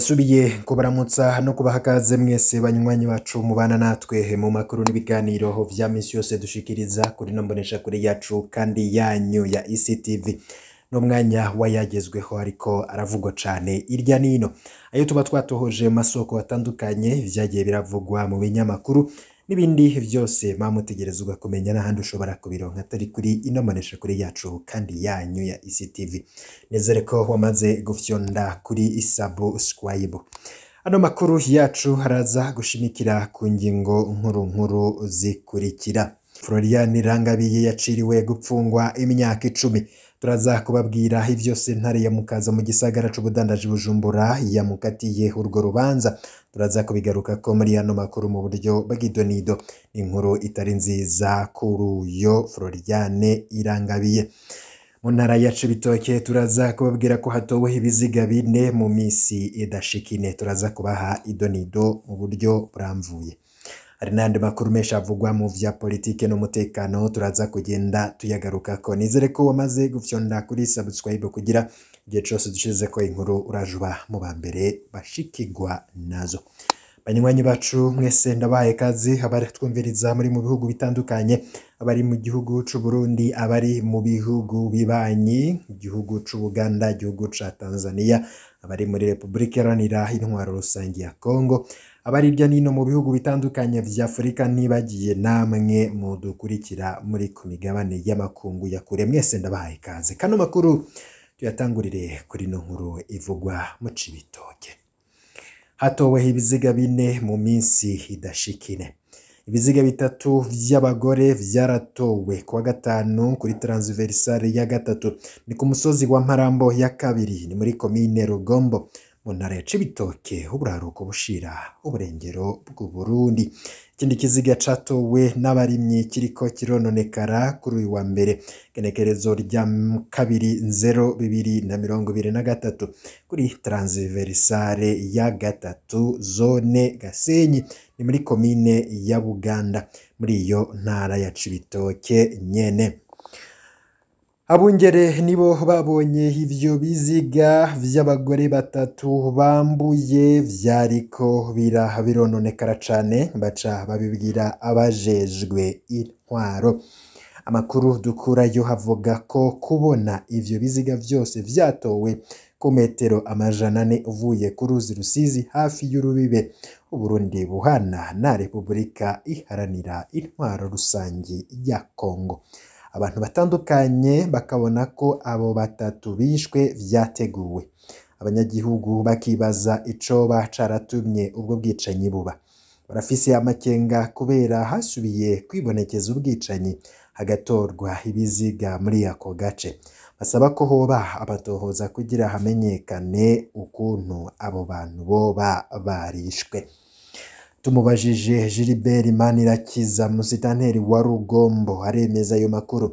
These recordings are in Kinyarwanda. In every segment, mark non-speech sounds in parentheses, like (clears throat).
ndasubiye kubaramutsa no kubaha akaze mwese banywanyi bacu mubana natwe mu makuru n'ibiganiro vya minsi yose dushikiriza kuri no mboneshakure yacu kandi yanyu ya ectv n'umwanya wayagezweho ariko aravugwa cyane irya nino ayo tuba twatohoje masoko atandukanye byagiye biravugwa mu binyamakuru n'ibindi byose mwamutegerezwa kumenya n'ahandi ushobora kubironka atari kuri ino manesha kuri yacu kandi yanyu ya ECTV Nezere ko wamaze gufyonda kuri isabu swayibo ano makuru yacu haraza gushimikira ku ngingo nkuru nkuru zikurikira Florian Rangabiye yaciriwe gupfungwa imyaka icumi turaza kubabwira byose ntare ya mukaza mu gisagara cy'ubudandaji bujumbura yamukatiye urwo rubanza turaza kubigaruka ko muri ano makuru mu buryo bw'idonido inkuru itari nziza kuri uyu Floriane Irangabiye mu ntara ya Cibitoke turaza kubabwira ko hatowe ibiziga bine mu minsi idashika turaza kubaha idonido mu buryo buramvuye hari n'andi makuru menshi avugwa mu vya politike n'umutekano turaza kugenda tuyagaruka ko nizere ko wamaze gufyonda kuri subscribe kugira igihe cyose dushyize ko inkuru uraje uba mu ba mbere bashikirwa nazo banywanyi bacu mwese ndabahaye kazi abari twumviriza muri mu bihugu bitandukanye abari mu gihugu cy'u Burundi abari mu bihugu bibanyi igihugu cy'u Buganda igihugu cya Tanzania abari muri Repubulika Iharanira Intwaro Rusange ya Kongo abari hirya no mu bihugu bitandukanye vya Afurika nibagiye namwe mudukurikira muri ku migabane y'amakungu ya kure mwese ndabahaye kaze kano makuru tuyatangurire kuri no nkuru ivugwa mu Cibitoke hatoweho ibiziga bine mu minsi idashika ibiziga bitatu by'abagore byaratowe kuwa gatanu kuri taransiverisari ya gatatu ni ku musozi wa marambo ya kabiri ni muri komine rugombo mu ntara ya Cibitoke h'Uburaruko bushira uburengero bw'u Burundi ikindi kiziga catowe n'abarimyi kiriko kirononekara kuri uyu wa mbere genekerezo rya kabiri nzero bibiri na mirongo ibiri na gatatu kuri transversale ya gatatu zone Gasenyi ni muri komine ya Buganda muri iyo ntara ya Cibitoke nyene abungere nibo babonye ibyo biziga by'abagore batatu bambuye byariko bira birononekara cyane baca babibwira abajejwe intwaro amakuru dukurayo havuga ko kubona ibyo biziga byose byatowe ku metero amajana ane uvuye ku ruzi rusizi hafi y'urubibe uburundi buhana na repubulika iharanira intwaro rusange ya kongo abantu batandukanye bakabona ko abo batatu bishwe byateguwe abanyagihugu bakibaza icyo bacaratumye ubwo bwicanyi buba barafise amakenga kubera hasubiye kwibonekeza ubwicanyi hagatorwa ibiziga muri ako gace basaba ko hoba abatohoza kugira hamenyekane ukuntu abo bantu boba barishwe tumubajije Gilbert Manirakiza musitanteri wa Rugombo aremeza ayo makuru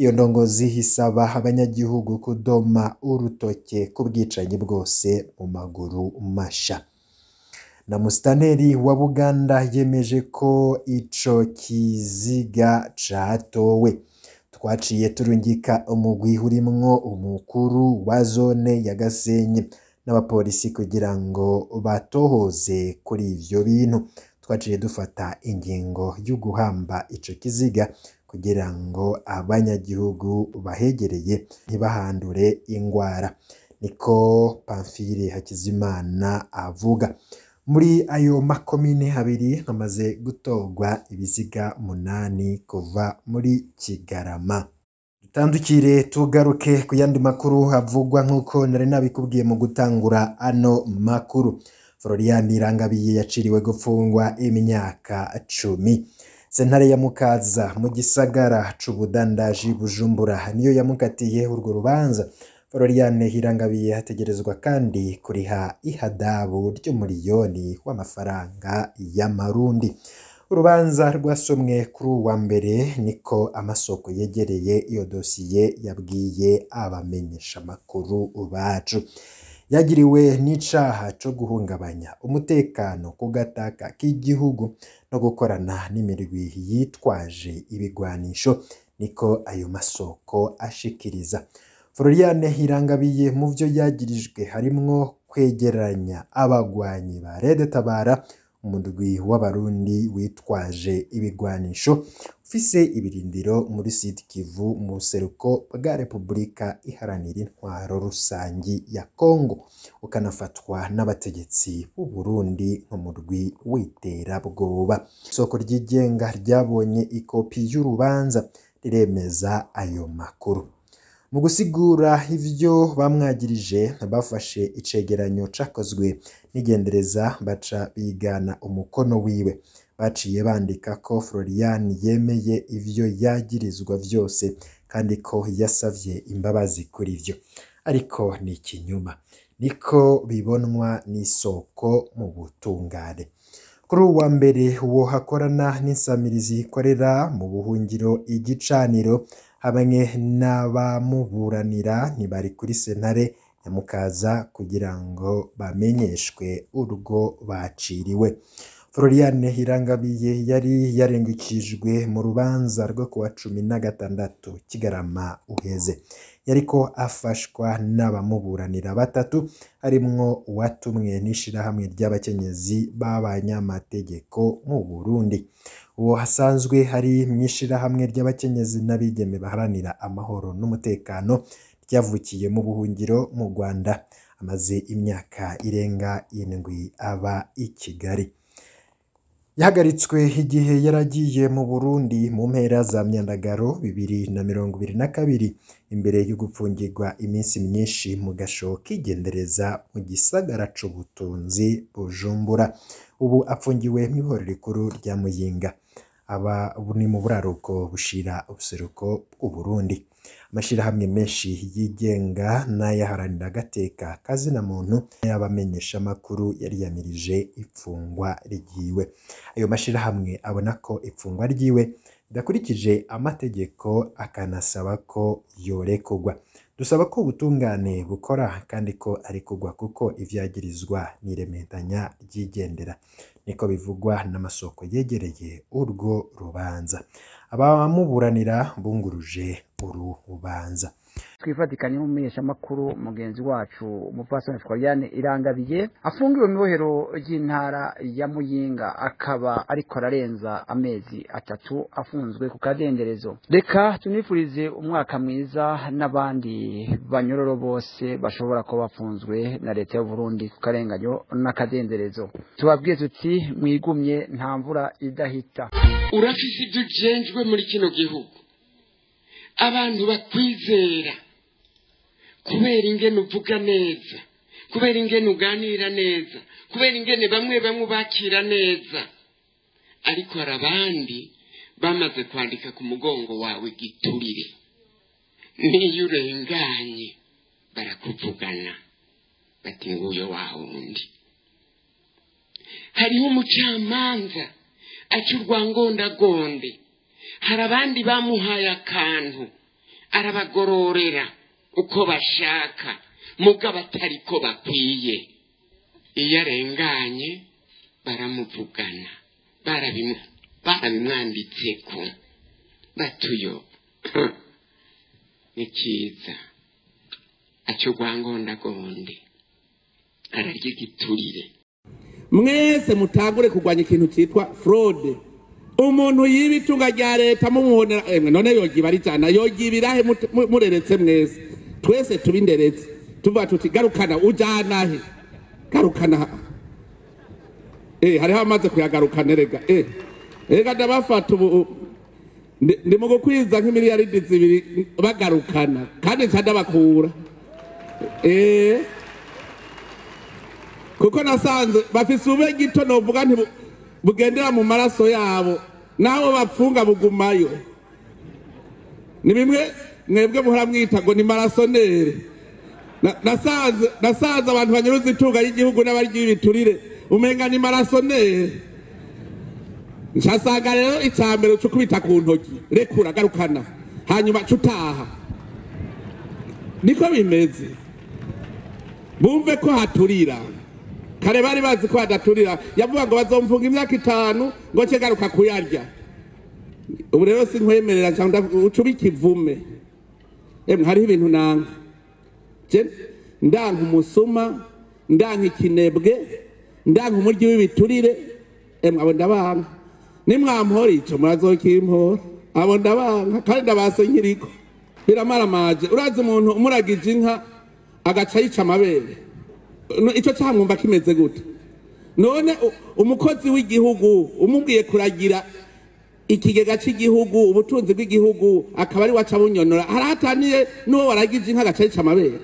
iyo ndongozi isaba abanyagihugu kudoma urutoke ku bwicanyi bwose mu maguru masha na musitanteri wa Buganda yemeje ko ico kiziga catowe twaciye turungika umugwi urimwo umukuru wa zone ya Gasenyi n'abapolisi kugira ngo batohoze kuri ibyo bintu twaciye dufata ingingo yo guhamba icyo kiziga kugira ngo abanyagihugu bahegereye ntibahandure indwara. niko Pamfile Hakizimana avuga muri ayo makomine habiri hamaze gutorwa ibiziga munani kuva muri Kigarama dutandukire tugaruke ku yandi makuru havugwa nk'uko nari nabikubwiye mu gutangura ano makuru florian irangabiye yaciriwe gufungwa imyaka cumi sentare ya mukaza mu gisagara c'ubudandaji bujumbura niyo yamukatiye urwo rubanza Floriane hirangabiye hategerezwa kandi kuriha ihadabu ry'umuriyoni w'amafaranga y'amarundi urubanza rwasomwe kuri uwa mbere niko amasoko yegereye iyo dosiye yabwiye abamenyeshamakuru bacu yagiriwe n'icaha cyo guhungabanya umutekano ku gataka k'igihugu no gukorana n'imirwi yitwaje ibigwanisho niko ayo masoko ashikiriza Floriane irangabiye mu byo yagirijwe harimwo kwegeranya abagwanyi ba Red Tabara umurwi w'abarundi witwaje ibigwanisho ufise ibirindiro muri Sud Kivu mu seruko bwa Repubulika iharanira intwaro rusangi ya Kongo ukanafatwa n'abategetsi b'u Burundi nk'umurwi w'iterabwoba isoko ryigenga ryabonye ikopi y'urubanza riremeza ayo makuru mu gusigura ibyo bamwagirije bafashe icegeranyo cakozwe n'igendereza baca bigana umukono wiwe baciye bandika ko Florian yemeye ivyo yagirizwa vyose kandi ko yasavye imbabazi kuri vyo ariko ni ikinyoma niko bibonwa n'isoko mu butungane kuri uwa mbere uwo hakorana n'insamirizi ikorera mu buhungiro igicaniro hamwe n'abamuburanira ntibari kuri sentare nyamukaza kugira ngo bamenyeshwe urwo baciriwe Floriane Hirangabiye yari yarengukijwe mu rubanza rwo kuwa cumi na gatandatu Kigarama uheze yariko afashwa n'abamuburanira batatu harimwo uwatumwe n'ishirahamwe ry'abakenyezi b'abanyamategeko mu Burundi uwo hasanzwe hari mu ishirahamwe ry'abakenyezi n'abigeme baharanira amahoro n'umutekano ryavukiye mu buhungiro mu Rwanda amaze imyaka irenga indwi aba i Kigali yahagaritswe igihe yari agiye mu burundi mu mpera za myandagaro bibiri na mirongo ibiri na kabiri imbere yo gupfungirwa iminsi myinshi mu gasho kigendereza mu gisagara cy’ubutunzi bujumbura ubu apfungiwe mu ihoro rikuru rya muyinga aba ni mu buraruko bushira ubuseruko Burundi Amashyirahamwe menshi yigenga n'ayaharanira agateka ka muntu y'abamenyeshamakuru yariyamirije ifungwa ry'iwe. Ayo mashyirahamwe abona ko ifungwa ry'iwe ridakurikije amategeko akanasaba ko yorekurwa. Dusaba ko ubutungane bukora kandi ko arekurwa kuko ivyagirizwa n'iremetanya ryigendera. Niko bivugwa n'amasoko yegereye urwo rubanza. abamuburanira bunguruje urubanza twifatikanyeho mu menyeshamakuru mugenzi wacu umupfasoni twariane irangabiye afungiwe mu ibohero ry'intara ya muyinga akaba ariko ararenza amezi atatu afunzwe ku kadenderezo reka tunifurize umwaka mwiza n'abandi banyororo bose bashobora kuba bafunzwe na leta y’u Burundi ku karenganyo n'akadenderezo tubabwiye tuti mwigumye nta mvura idahita urafise ibyo ugenzwe muri kino gihugu abantu bakwizera kubera ingene uvuga neza kubera ingene uganira neza kubera ingene bamwe bamwe ubakira neza ariko hari abandi bamaze kwandika ku mugongo wawe giturire n'iyo urenganye barakuvugana batinguye nguyo wa wundi hariho umucamanza aca urwangondagonde hari abandi bamuhaye akantu arabagororera uko bashaka mugabo atari ko bakwiye iyo arenganye baramuvugana barabimwambitse ku batuyo (clears throat) ni cyiza acy'urwangondagonde ararya igiturire mwese mutangure kurwanya ikintu cyitwa forode umuntu yiba itunga rya leta mumuhonera eh, none yogiba ari cyane yogibirahe mureretse mwese twese tuba inderetse tuvuga tuti garukana ujyana he garukana eh, hariho amaze kuyagarukana rega eh rega ndabafata ubu ndi mu gukwiza nk'imiliyaridi zibiri bagarukana kandi nca ndabakura eh. kuko nasanze bafise ube gito novuga nti bugendera mu maraso yabo n'abo bapfunga bugumayo ni bimwe mwebwe muhora mwita ngo ni marasoneri nasanze abantu banyuruza itunga ry'igihugu n'abarya ibiturire umenga ni marasoneri nshasanga rero icya mbere ucukubita ku ntoki rekura garukana hanyuma cutaha niko bimeze bumve ko haturira kare bari bazi ko adaturira yavuga ngo bazomfunga imyaka itanu ngo nce garuka kuyarya ubu rero sinkwemerera ucube ikivume hariho ibintu nanga ndanka umusuma ndanka ikinebwe ndanka umuryi w'ibiturire abo ndabanka nimwampora icyo murazokimpora abo ndabanka kandi ndabase nkiriko biramaramaje urazi umuntu umuragije inka agaca yica amabere icyo cyamwumva kimeze gute none umukozi w'igihugu umubwiye kuragira ikigega cy'igihugu ubutunzi bw'igihugu akaba ari we aca bunyonora hari n'uwo waragije inka gacarica amabere